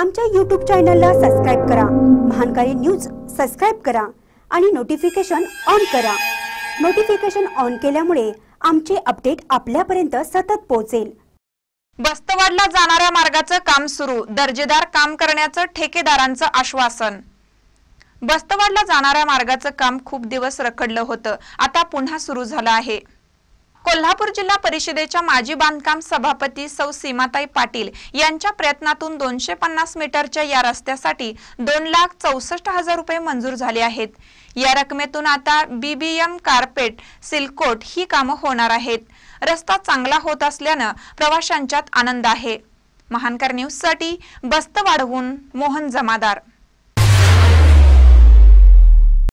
आमच्या यूट्यूब चॅनलला सबस्क्राईब करा महानकारी न्यूज सबस्क्राईब करा आणि नोटिफिकेशन ऑन करा नोटिफिकेशन ऑन केल्यामुळे आमचे अपडेट आपल्यापर्यंत सतत पोहोचेल बस्तवाडला जाणाऱ्या मार्गाचं काम सुरू दर्जेदार काम करण्याचं ठेकेदारांचं आश्वासन बस्तवाडला जाणाऱ्या मार्गाचं काम खूप दिवस रखडलं होतं आता पुन्हा सुरू झालं आहे कोल्हापूर जिल्हा परिषदेच्या माजी बांधकाम सभापती सौ सीमाताई पाटील यांच्या प्रयत्नातून दोनशे पन्नास मीटरच्या या रस्त्यासाठी दोन लाख चौसष्ट हजार रुपये मंजूर झाले आहेत या रकमेतून आता बीबीएम कार्पेट सिल्कोट ही कामं होणार आहेत रस्ता चांगला होत असल्यानं प्रवाशांच्यात आनंद आहे महानकर न्यूज साठी बस्त वाढवून मोहन जमादार